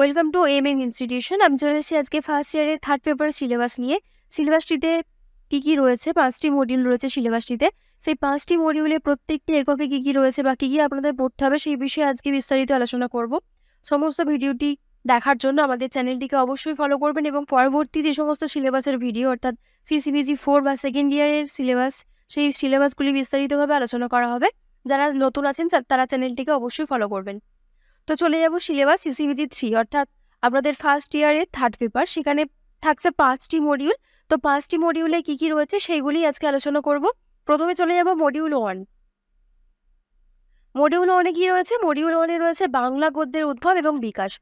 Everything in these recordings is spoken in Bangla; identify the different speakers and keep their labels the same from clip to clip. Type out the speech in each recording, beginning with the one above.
Speaker 1: welcome to M M institution আমি চলে এসেছি আজকে ফার্স্ট ইয়ারের থার্ড পেপার সিলেবাস নিয়ে সিলেবাসটিতে কী কী রয়েছে পাঁচটি মডিউল রয়েছে সিলেবাসটিতে সেই পাঁচটি মডিউলে প্রত্যেকটি এককে কী কী রয়েছে বা কী কী আপনাদের পড়তে হবে সেই বিষয়ে আজকে বিস্তারিত আলোচনা করব সমস্ত ভিডিওটি দেখার জন্য আমাদের চ্যানেলটিকে অবশ্যই ফলো করবেন এবং পরবর্তী যে সমস্ত সিলেবাসের ভিডিও অর্থাৎ সিসিবিজি ফোর বা সেকেন্ড ইয়ারের সিলেবাস সেই সিলেবাসগুলি বিস্তারিতভাবে আলোচনা করা হবে যারা নতুন আছেন তারা চ্যানেলটিকে অবশ্যই ফলো করবেন তো চলে যাব সিলেবাস সিসিভিজি থ্রি অর্থাৎ আপনাদের ফার্স্ট ইয়ারের থার্ড পেপার সেখানে থাকছে পাঁচটি মডিউল তো পাঁচটি মডিউলে কি কি রয়েছে সেইগুলি আজকে আলোচনা করব প্রথমে চলে যাব মডিউল ওয়ান মডিউল ওয়ানে কি রয়েছে মডিউল ওয়ানে রয়েছে বাংলা গদ্যের উদ্ভব এবং বিকাশ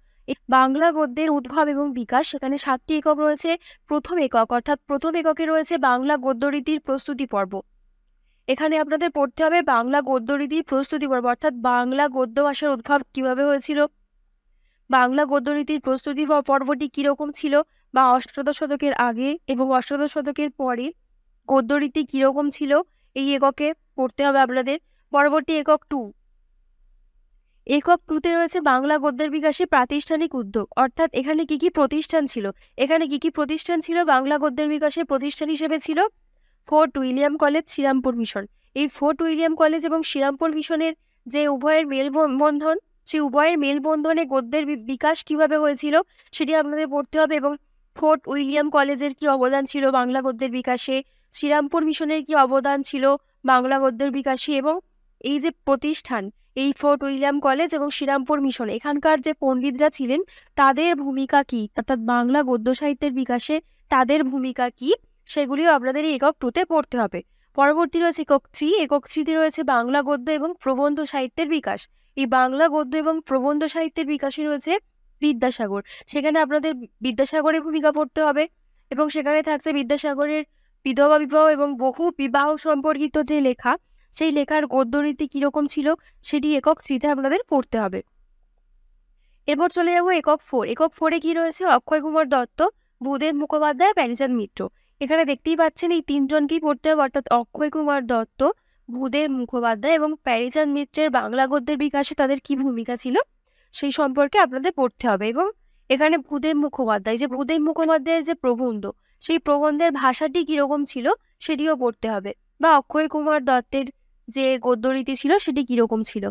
Speaker 1: বাংলা গদ্যের উদ্ভব এবং বিকাশ সেখানে সাতটি একক রয়েছে প্রথম একক অর্থাৎ প্রথম এককে রয়েছে বাংলা গদ্যরীতির প্রস্তুতি পর্ব এখানে আপনাদের পড়তে হবে বাংলা গদ্য রীতি প্রস্তুতি পর্ব অর্থাৎ বাংলা গদ্য ভাষার উদ্ভব কিভাবে হয়েছিল বাংলা গদ্যরীতির প্রস্তুতি পর্বটি কীরকম ছিল বা অষ্টাদশ শতকের আগে এবং অষ্টাদশ শতকের পরে গদ্যরীতি কীরকম ছিল এই এককে পড়তে হবে আপনাদের পরবর্তী একক টু একক টুতে রয়েছে বাংলা গদ্যের বিকাশে প্রাতিষ্ঠানিক উদ্যোগ অর্থাৎ এখানে কি কি প্রতিষ্ঠান ছিল এখানে কি কি প্রতিষ্ঠান ছিল বাংলা গদ্যের বিকাশে প্রতিষ্ঠান হিসেবে ছিল Fort William college Serampore mission এই ফোর্ট উইলিয়াম কলেজ এবং শ্রীরামপুর মিশনের যে উভয়ের মেলবন্ধন সেই উভয়ের মেলবন্ধনে গদ্যের বিকাশ কিভাবে হয়েছিল সেটি আপনাদের পড়তে হবে এবং ফোর্ট উইলিয়াম কলেজের কি অবদান ছিল বাংলা গদ্যের বিকাশে শ্রীরামপুর মিশনের কি অবদান ছিল বাংলা গদ্যের বিকাশে এবং এই যে প্রতিষ্ঠান এই ফোর্ট উইলিয়াম কলেজ এবং শ্রীরামপুর মিশন এখানকার যে পণ্ডিতরা ছিলেন তাদের ভূমিকা কি অর্থাৎ বাংলা গদ্য সাহিত্যের বিকাশে তাদের ভূমিকা কি সেগুলিও আপনাদের একক টুতে পড়তে হবে পরবর্তী রয়েছে একক থ্রি একক থ্রিতে রয়েছে বাংলা গদ্য এবং প্রবন্ধ সাহিত্যের বিকাশ এই বাংলা গদ্য এবং প্রবন্ধ সাহিত্যের বিকাশে রয়েছে বিদ্যাসাগর সেখানে আপনাদের বিদ্যাসাগরের ভূমিকা পড়তে হবে এবং সেখানে থাকছে বিদ্যাসাগরের বিধবা বিবাহ এবং বহু বিবাহ সম্পর্কিত যে লেখা সেই লেখার গদ্যরীতি কীরকম ছিল সেটি একক থ্রিতে আপনাদের পড়তে হবে এরপর চলে যাবো একক ফোর একক ফোরে কি রয়েছে অক্ষয় কুমার দত্ত ভূদেব মুখোপাধ্যায় প্যানিচাঁদ মিত্র এখানে দেখতেই পাচ্ছেন এই তিনজনকেই পড়তে হবে অর্থাৎ অক্ষয় কুমার দত্ত ভূদেব মুখোপাধ্যায় এবং প্যারিচাঁদ মিত্রের বাংলা গদ্যের বিকাশে তাদের কি ভূমিকা ছিল সেই সম্পর্কে আপনাদের পড়তে হবে এবং এখানে ভূদেব মুখোপাধ্যায় যে ভূদেব মুখোপাধ্যায়ের যে প্রবন্ধ সেই প্রবন্ধের ভাষাটি কীরকম ছিল সেটিও পড়তে হবে বা অক্ষয় কুমার দত্তের যে গদ্যরীতি ছিল সেটি কীরকম ছিল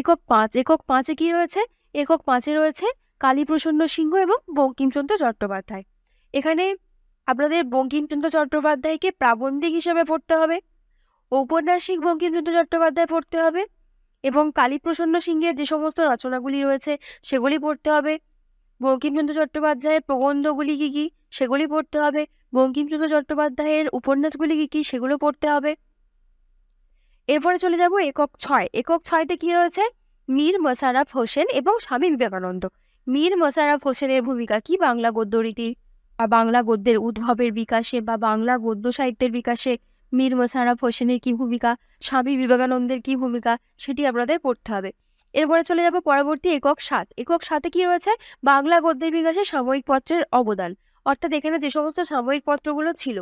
Speaker 1: একক পাঁচ একক পাঁচে কি রয়েছে একক পাঁচে রয়েছে কালীপ্রসন্ন সিংহ এবং বঙ্কিমচন্দ্র চট্টোপাধ্যায় এখানে আপনাদের বঙ্কিমচন্দ্র চট্টোপাধ্যায়কে প্রাবন্ধিক হিসেবে পড়তে হবে ঔপন্যাসিক বঙ্কিমচন্দ্র চট্টোপাধ্যায় পড়তে হবে এবং কালীপ্রসন্ন সিংহের যে সমস্ত রচনাগুলি রয়েছে সেগুলি পড়তে হবে বঙ্কিমচন্দ্র চট্টোপাধ্যায়ের প্রবন্ধগুলি কী কী সেগুলি পড়তে হবে বঙ্কিমচন্দ্র চট্টোপাধ্যায়ের উপন্যাসগুলি কী কী সেগুলো পড়তে হবে এরপরে চলে যাব একক ছয় একক ছয়তে কী রয়েছে মীর মশারফ হোসেন এবং স্বামী বিবেকানন্দ মীর মশারফ হোসেনের ভূমিকা কি বাংলা গদ্যরীতির বা বাংলা গদ্যের উদ্ভবের বিকাশে বা বাংলা গদ্য সাহিত্যের বিকাশে মীর মোশারফ হোসেনের কী ভূমিকা স্বামী বিবেকানন্দের কী ভূমিকা সেটি আপনাদের পড়তে হবে এরপরে চলে যাবো পরবর্তী একক সাত একক সাথে কি রয়েছে বাংলা গদ্যের বিকাশে সাময়িক পত্রের অবদান অর্থাৎ এখানে যে সমস্ত সাময়িক পত্রগুলো ছিল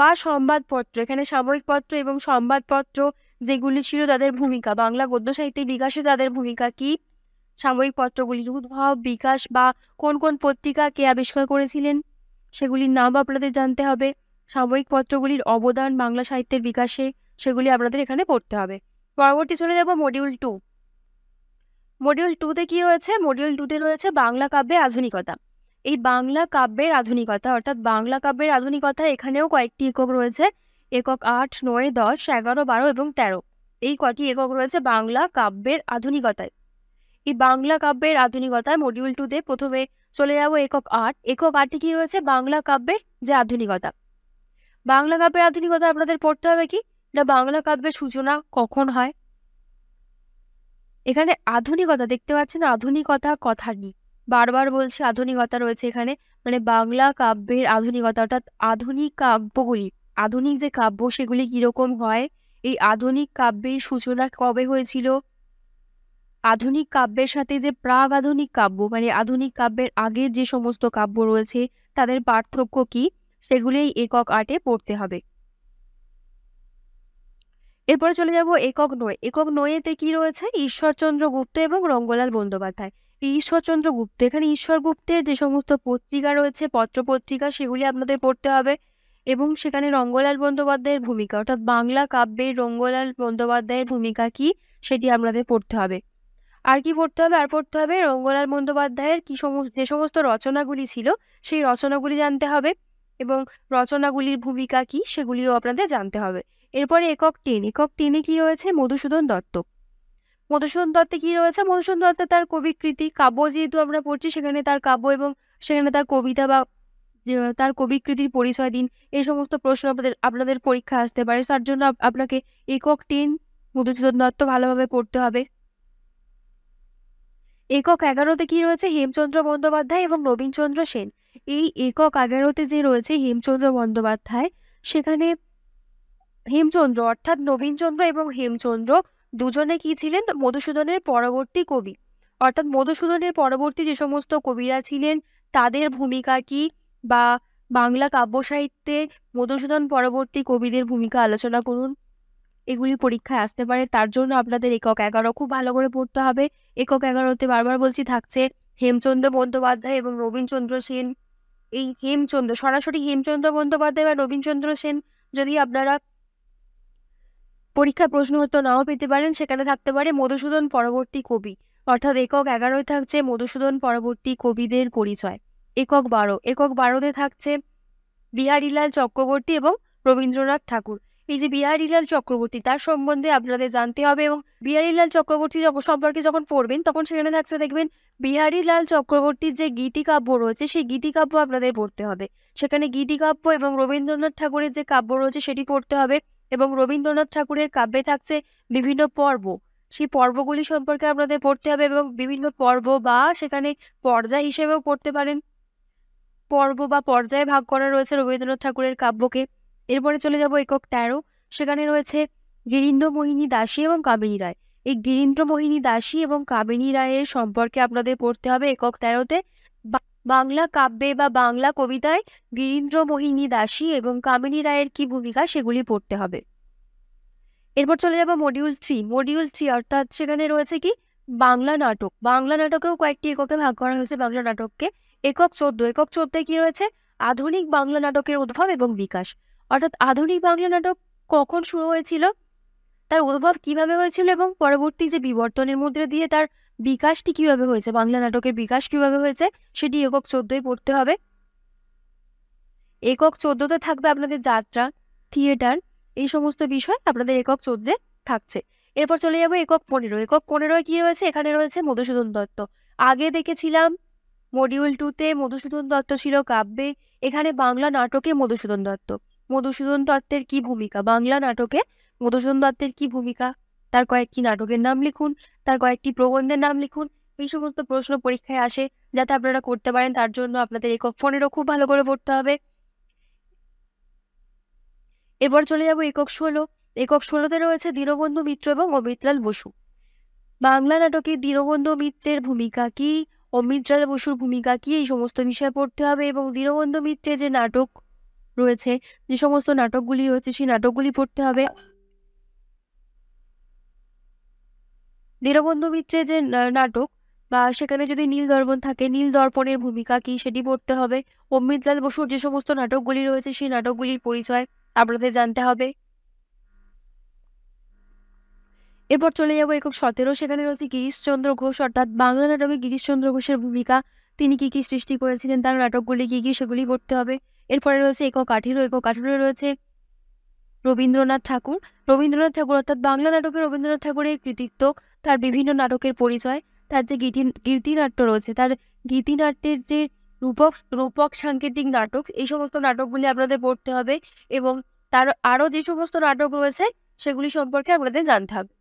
Speaker 1: বা সংবাদপত্র এখানে সাময়িক পত্র এবং সংবাদপত্র যেগুলি ছিল তাদের ভূমিকা বাংলা গদ্য সাহিত্যের বিকাশে তাদের ভূমিকা কী সাময়িক পত্রগুলির উদ্ভব বিকাশ বা কোন কোন পত্রিকা কে আবিষ্কার করেছিলেন সেগুলির নাম আপনাদের জানতে হবে সাময়িক পত্রগুলির অবদান বাংলা সাহিত্যের বিকাশে সেগুলি আপনাদের এখানে পড়তে হবে পরবর্তী চলে যাব মডিউল টু মডিউল টুতে কি রয়েছে মডিউল টুতে রয়েছে বাংলা কাব্যে আধুনিকতা এই বাংলা কাব্যের আধুনিকতা অর্থাৎ বাংলা কাব্যের আধুনিকতা এখানেও কয়েকটি একক রয়েছে একক আট নয় দশ এগারো বারো এবং তেরো এই কটি একক রয়েছে বাংলা কাব্যের আধুনিকতায় এই বাংলা কাব্যের আধুনিকতায় মডিউল টুতে প্রথমে চলে যাব একক আট একক আটে কি রয়েছে বাংলা কাব্যের যে আধুনিকতা বাংলা কাব্যের আধুনিকতা আপনাদের পড়তে হবে কি না বাংলা কাব্যের সূচনা কখন হয় এখানে আধুনিকতা দেখতে পাচ্ছেন আধুনিকতা কথা নি বারবার বলছি আধুনিকতা রয়েছে এখানে মানে বাংলা কাব্যের আধুনিকতা অর্থাৎ আধুনিক কাব্যগুলি আধুনিক যে কাব্য সেগুলি কীরকম হয় এই আধুনিক কাব্যের সূচনা কবে হয়েছিল আধুনিক কাব্যের সাথে যে প্রাগ আধুনিক কাব্য মানে আধুনিক কাব্যের আগের যে সমস্ত কাব্য রয়েছে তাদের পার্থক্য কি সেগুলি একক আর্টে পড়তে হবে এরপরে চলে যাব একক নয় একক নয়েতে কি রয়েছে ঈশ্বরচন্দ্র গুপ্ত এবং রঙ্গলাল বন্দ্যোপাধ্যায় ঈশ্বরচন্দ্র গুপ্ত এখানে ঈশ্বর গুপ্তের যে সমস্ত পত্রিকা রয়েছে পত্র পত্রিকা সেগুলি আপনাদের পড়তে হবে এবং সেখানে রঙ্গলাল বন্দ্যোপাধ্যায়ের ভূমিকা অর্থাৎ বাংলা কাব্যের রঙ্গলাল বন্দ্যোপাধ্যায়ের ভূমিকা কি সেটি আপনাদের পড়তে হবে আর কি পড়তে হবে আর পড়তে হবে রঙ্গলাল বন্দ্যোপাধ্যায়ের কি সমস্ত যে সমস্ত রচনাগুলি ছিল সেই রচনাগুলি জানতে হবে এবং রচনাগুলির ভূমিকা কি সেগুলিও আপনাদের জানতে হবে এরপরে একক টেন একক টেনে কি রয়েছে মধুসূদন দত্ত মধুসূদন দত্তে কি রয়েছে মধুসূদন দত্তে তার কবিকৃতি কাব্য যেহেতু আমরা পড়ছি সেখানে তার কাব্য এবং সেখানে তার কবিতা বা তার কবিকৃতির পরিচয় দিন এই সমস্ত প্রশ্ন আপনাদের আপনাদের পরীক্ষা আসতে পারে তার জন্য আপনাকে একক টেন মধুসূদন দত্ত ভালোভাবে পড়তে হবে একক এগারোতে কি রয়েছে হেমচন্দ্র বন্দ্যোপাধ্যায় এবং নবীনচন্দ্র সেন এই একক এগারোতে যে রয়েছে হেমচন্দ্র বন্দ্যোপাধ্যায় সেখানে হেমচন্দ্র অর্থাৎ নবীনচন্দ্র এবং হেমচন্দ্র দুজনে কি ছিলেন মধুসূদনের পরবর্তী কবি অর্থাৎ মধুসূদনের পরবর্তী যে সমস্ত কবিরা ছিলেন তাদের ভূমিকা কি বা বাংলা কাব্য সাহিত্যে মধুসূদন পরবর্তী কবিদের ভূমিকা আলোচনা করুন এগুলি পরীক্ষায় আসতে পারে তার জন্য আপনাদের একক এগারো খুব ভালো করে পড়তে হবে একক এগারোতে বারবার বলছি থাকছে হেমচন্দ্র বন্দ্যোপাধ্যায় এবং রবীন্দ্রচন্দ্র সেন এই হেমচন্দ্র সরাসরি হেমচন্দ্র বন্দ্যোপাধ্যায় বা রবীন্দ্রচন্দ্র সেন যদি আপনারা পরীক্ষা প্রশ্ন উত্তর নাও পেতে পারেন সেখানে থাকতে পারে মধুসূদন পরবর্তী কবি অর্থাৎ একক এগারোয় থাকছে মধুসূদন পরবর্তী কবিদের পরিচয় একক বারো একক বারোতে থাকছে বিহারীলাল চক্রবর্তী এবং রবীন্দ্রনাথ ঠাকুর এই যে বিহারীলাল চক্রবর্তী তার সম্বন্ধে আপনাদের জানতে হবে এবং বিহারীলাল চক্রবর্তী সম্পর্কে যখন পড়বেন তখন সেখানে থাকছে দেখবেন বিহারীলাল চক্রবর্তীর যে গীতিকাব্য রয়েছে সেই গীতিকাব্য আপনাদের পড়তে হবে সেখানে গীতিকাব্য এবং রবীন্দ্রনাথ ঠাকুরের যে কাব্য রয়েছে সেটি পড়তে হবে এবং রবীন্দ্রনাথ ঠাকুরের কাব্যে থাকছে বিভিন্ন পর্ব সেই পর্বগুলি সম্পর্কে আপনাদের পড়তে হবে এবং বিভিন্ন পর্ব বা সেখানে পর্যায় হিসেবেও পড়তে পারেন পর্ব বা পর্যায়ে ভাগ করা রয়েছে রবীন্দ্রনাথ ঠাকুরের কাব্যকে এরপরে চলে যাব একক তেরো সেখানে রয়েছে গিরিন্দ্র মোহিনী দাসী এবং কাবিনী রায় এই গিরিন্দ্র মোহিনী দাসী এবং কাবিনী রায়ের সম্পর্কে আপনাদের পড়তে হবে একক তেরোতে বাংলা কাব্যে বা বাংলা কবিতায় গিরিন্দ্র মোহিনী দাসী এবং কামিনী রায়ের কি ভূমিকা সেগুলি পড়তে হবে এরপর চলে যাব মডিউল থ্রি মডিউল থ্রি অর্থাৎ সেখানে রয়েছে কি বাংলা নাটক বাংলা নাটকেও কয়েকটি এককে ভাগ করা হয়েছে বাংলা নাটককে একক চোদ্দ একক চোদ্দে কি রয়েছে আধুনিক বাংলা নাটকের উদ্ভব এবং বিকাশ অর্থাৎ আধুনিক বাংলা নাটক কখন শুরু হয়েছিল তার উদ্ভব কিভাবে হয়েছিল এবং পরবর্তী যে বিবর্তনের মধ্যে দিয়ে তার বিকাশটি কিভাবে হয়েছে বাংলা নাটকের বিকাশ কিভাবে হয়েছে সেটি একক চোদ্দই পড়তে হবে একক চোদ্দতে থাকবে আপনাদের যাত্রা থিয়েটার এই সমস্ত বিষয় আপনাদের একক চোদ্দে থাকছে এরপর চলে যাবো একক পনেরো একক পনেরো কি রয়েছে এখানে রয়েছে মধুসূদন দত্ত আগে দেখেছিলাম মডিউল টুতে মধুসূদন দত্ত ছিল কাব্যে এখানে বাংলা নাটকে মধুসূদন দত্ত মধুসূদন দত্তের কি ভূমিকা বাংলা নাটকে মধুসূদন দত্তের কি ভূমিকা তার কয়েকটি নাটকের নাম লিখুন তার কয়েকটি প্রবন্ধের নাম লিখুন এই সমস্ত প্রশ্ন পরীক্ষায় আসে যাতে আপনারা করতে পারেন তার জন্য আপনাদের একক ফোনেরও খুব ভালো করে পড়তে হবে এবার চলে যাব একক ষোলো একক ষোলোতে রয়েছে দীনবন্ধু মিত্র এবং অমৃতলাল বসু বাংলা নাটকে দীনবন্ধু মিত্রের ভূমিকা কি অমিতলাল বসুর ভূমিকা কি এই সমস্ত বিষয়ে পড়তে হবে এবং দীনবন্ধু মিত্রের যে নাটক রয়েছে যে সমস্ত নাটকগুলি রয়েছে সেই নাটকগুলি পড়তে হবে দীনবন্ধু মিত্রের যে নাটক বা সেখানে যদি নীল দর্পণ থাকে নীল দর্পণের ভূমিকা কি সেটি পড়তে হবে অমৃতলাল বসুর যে সমস্ত নাটকগুলি রয়েছে সেই নাটকগুলির পরিচয় আপনাদের জানতে হবে এরপর চলে যাবো একক সতেরো সেখানে রয়েছে গিরিশচন্দ্র ঘোষ অর্থাৎ বাংলা নাটকে গিরিশচন্দ্র ঘোষের ভূমিকা তিনি কি কি সৃষ্টি করেছিলেন তার নাটকগুলি কি কি সেগুলি করতে হবে এরপরে রয়েছে একক কাঠিরও একক কাঠিরও রয়েছে রবীন্দ্রনাথ ঠাকুর রবীন্দ্রনাথ ঠাকুর অর্থাৎ বাংলা নাটকে রবীন্দ্রনাথ ঠাকুরের কৃতিত্ব তার বিভিন্ন নাটকের পরিচয় তার যে গীতি গীতিনাট্য রয়েছে তার গীতিনাট্যের যে রূপক রূপক সাংকেতিক নাটক এই সমস্ত নাটকগুলি আপনাদের পড়তে হবে এবং তার আরও যে সমস্ত নাটক রয়েছে সেগুলি সম্পর্কে আপনাদের জানতে হবে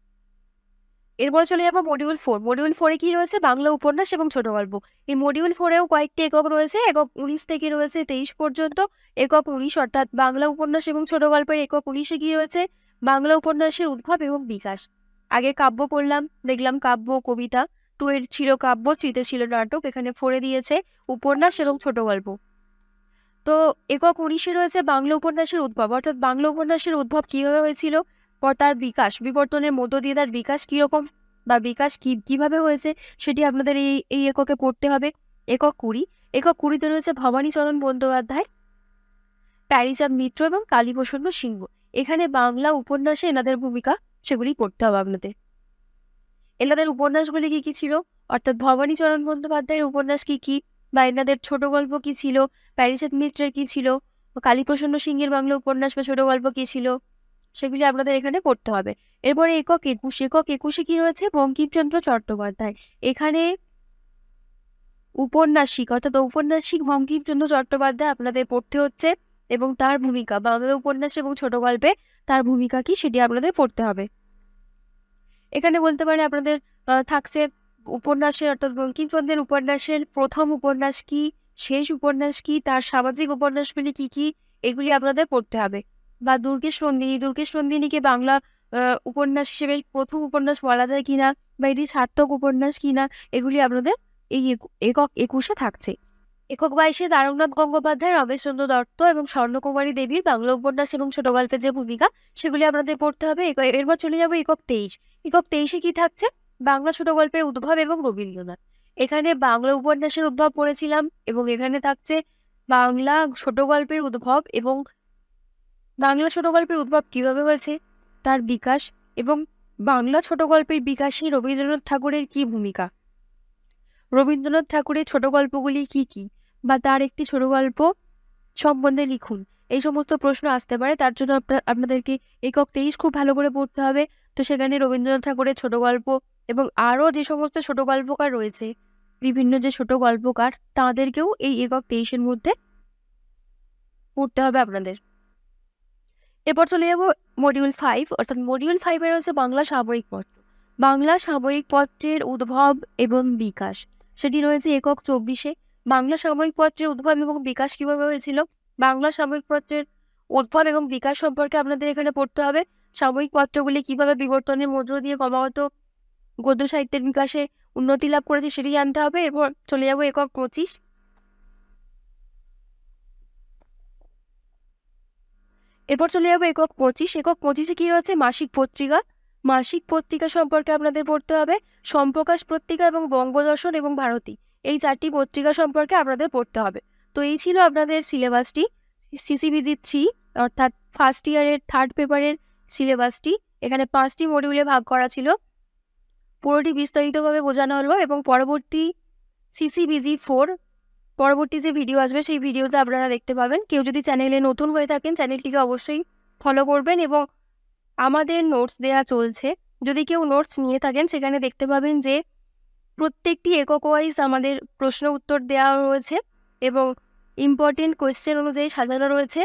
Speaker 1: এরপরে চলে যাবো মডিউল ফোর মডিউল ফোরে কি রয়েছে বাংলা উপন্যাস এবং ছোট গল্প এই মডিউল ফোরেও কয়েকটি একক রয়েছে একক উনিশ থেকে রয়েছে তেইশ পর্যন্ত একক উনিশ অর্থাৎ বাংলা উপন্যাস এবং ছোট গল্পের একক উনিশে কি রয়েছে বাংলা উপন্যাসের উদ্ভব এবং বিকাশ আগে কাব্য পড়লাম দেখলাম কাব্য কবিতা টু এর ছিল কাব্য থ্রিতে ছিল নাটক এখানে ফোরে দিয়েছে উপন্যাস এবং ছোট গল্প তো একক উনিশে রয়েছে বাংলা উপন্যাসের উদ্ভব অর্থাৎ বাংলা উপন্যাসের উদ্ভব কীভাবে হয়েছিল পর তার বিকাশ বিবর্তনের মধ্য দিয়ে তার বিকাশ কীরকম বা বিকাশ কী কীভাবে হয়েছে সেটি আপনাদের এই এই এককে পড়তে হবে একক কুড়ি একক কুড়িতে রয়েছে ভবানীচরণ বন্দ্যোপাধ্যায় প্যারিচাঁদ মিত্র এবং কালীপ্রসন্ন সিংহ এখানে বাংলা উপন্যাসে এনাদের ভূমিকা সেগুলি পড়তে হবে আপনাদের এনাদের উপন্যাসগুলি কি কি ছিল অর্থাৎ ভবানীচরণ বন্দ্যোপাধ্যায়ের উপন্যাস কি কি বা এনাদের ছোট গল্প কি ছিল প্যারিচাঁদ মিত্রের কি ছিল কালীপ্রসন্ন সিংহের বাংলা উপন্যাস বা ছোট গল্প কি ছিল সেগুলি আপনাদের এখানে পড়তে হবে এরপরে একক একুশ একক একুশে কি রয়েছে বঙ্কিমচন্দ্র চট্টোপাধ্যায় এখানে উপন্যাসিক অর্থাৎ ঔপন্যাসিক বঙ্কিমচন্দ্র চট্টোপাধ্যায় আপনাদের পড়তে হচ্ছে এবং তার ভূমিকা আমাদের উপন্যাস এবং ছোট গল্পে তার ভূমিকা কি সেটি আপনাদের পড়তে হবে এখানে বলতে পারে আপনাদের থাকছে উপন্যাসের অর্থাৎ বঙ্কিমচন্দ্রের উপন্যাসের প্রথম উপন্যাস কি শেষ উপন্যাস কি তার সামাজিক উপন্যাসগুলি কি কি এগুলি আপনাদের পড়তে হবে বা দুর্গেশ নন্দিনী দুর্গেশ নন্দিনীকে বাংলা উপন্যাস হিসেবে প্রথম উপন্যাস বলা যায় কিনা বা এটি সার্থক উপন্যাস কিনা এগুলি আপনাদের এই একক একুশে থাকছে একক বাইশে তারকনাথ গঙ্গোপাধ্যায় রমেশচন্দ্র দত্ত এবং স্বর্ণকুমারী দেবীর বাংলা উপন্যাস এবং ছোট গল্পের যে ভূমিকা সেগুলি আপনাদের পড়তে হবে এরপর চলে যাবো একক তেইশ একক তেইশে কি থাকছে বাংলা ছোট গল্পের উদ্ভব এবং রবীন্দ্রনাথ এখানে বাংলা উপন্যাসের উদ্ভব পড়েছিলাম এবং এখানে থাকছে বাংলা ছোট গল্পের উদ্ভব এবং বাংলা ছোট গল্পের উদ্ভব কীভাবে হয়েছে তার বিকাশ এবং বাংলা ছোট গল্পের বিকাশে রবীন্দ্রনাথ ঠাকুরের কি ভূমিকা রবীন্দ্রনাথ ঠাকুরের ছোট গল্পগুলি কি কি বা তার একটি ছোট গল্প সম্বন্ধে লিখুন এই সমস্ত প্রশ্ন আসতে পারে তার জন্য আপনাদেরকে একক তেইশ খুব ভালো করে পড়তে হবে তো সেখানে রবীন্দ্রনাথ ঠাকুরের ছোট গল্প এবং আরও যে সমস্ত ছোট গল্পকার রয়েছে বিভিন্ন যে ছোট গল্পকার তাদেরকেও এই একক তেইশের মধ্যে পড়তে হবে আপনাদের এরপর চলে যাবো মডিউল ফাইভ অর্থাৎ মডিউল ফাইভে রয়েছে বাংলা সাময়িক পত্র বাংলা সাময়িক পত্রের উদ্ভব এবং বিকাশ সেটি রয়েছে একক চব্বিশে বাংলা সাময়িক পত্রের উদ্ভব এবং বিকাশ কীভাবে হয়েছিল বাংলা সাময়িক পত্রের উদ্ভব এবং বিকাশ সম্পর্কে আপনাদের এখানে পড়তে হবে সাময়িক পত্রগুলি কীভাবে বিবর্তনের মধ্য দিয়ে ক্রমাগত গদ্য সাহিত্যের বিকাশে উন্নতি লাভ করেছে সেটি জানতে হবে এরপর চলে যাবো একক পঁচিশ এরপর চলে যাবো একক পঁচিশ একক পঁচিশে কী রয়েছে মাসিক পত্রিকা মাসিক পত্রিকা সম্পর্কে আপনাদের পড়তে হবে সম্প্রকাশ পত্রিকা এবং বঙ্গদর্শন এবং ভারতী এই চারটি পত্রিকা সম্পর্কে আপনাদের পড়তে হবে তো এই ছিল আপনাদের সিলেবাসটি সিসিবিজি থ্রি অর্থাৎ ফার্স্ট ইয়ারের থার্ড পেপারের সিলেবাসটি এখানে পাঁচটি মডিউলে ভাগ করা ছিল পুরোটি বিস্তারিতভাবে বোঝানো হলো এবং পরবর্তী সিসিবিজি ফোর পরবর্তী যে ভিডিও আসবে সেই ভিডিওতে আপনারা দেখতে পাবেন কেউ যদি চ্যানেলে নতুন হয়ে থাকেন চ্যানেলটিকে অবশ্যই ফলো করবেন এবং আমাদের নোটস দেয়া চলছে যদি কেউ নোটস নিয়ে থাকেন সেখানে দেখতে পাবেন যে প্রত্যেকটি একক ওয়াইজ আমাদের প্রশ্ন উত্তর দেওয়া রয়েছে এবং ইম্পর্টেন্ট কোয়েশ্চেন অনুযায়ী সাজানো রয়েছে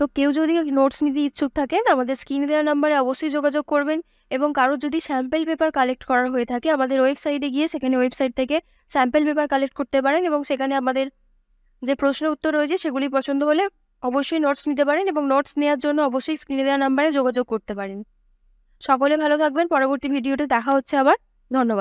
Speaker 1: তো কেউ যদি নোটস নিতে ইচ্ছুক থাকেন আমাদের স্ক্রিন দেওয়া নাম্বারে অবশ্যই যোগাযোগ করবেন এবং কারো যদি স্যাম্পেল পেপার কালেক্ট করার হয়ে থাকে আমাদের ওয়েবসাইটে গিয়ে সেখানে ওয়েবসাইট থেকে স্যাম্পেল পেপার কালেক্ট করতে পারেন এবং সেখানে আমাদের যে প্রশ্ন উত্তর রয়েছে সেগুলি পছন্দ হলে অবশ্যই নোটস নিতে পারেন এবং নোটস নেওয়ার জন্য অবশ্যই স্ক্রিনে দেওয়া নাম্বারে যোগাযোগ করতে পারেন সকলে ভালো থাকবেন পরবর্তী ভিডিওতে দেখা হচ্ছে আবার ধন্যবাদ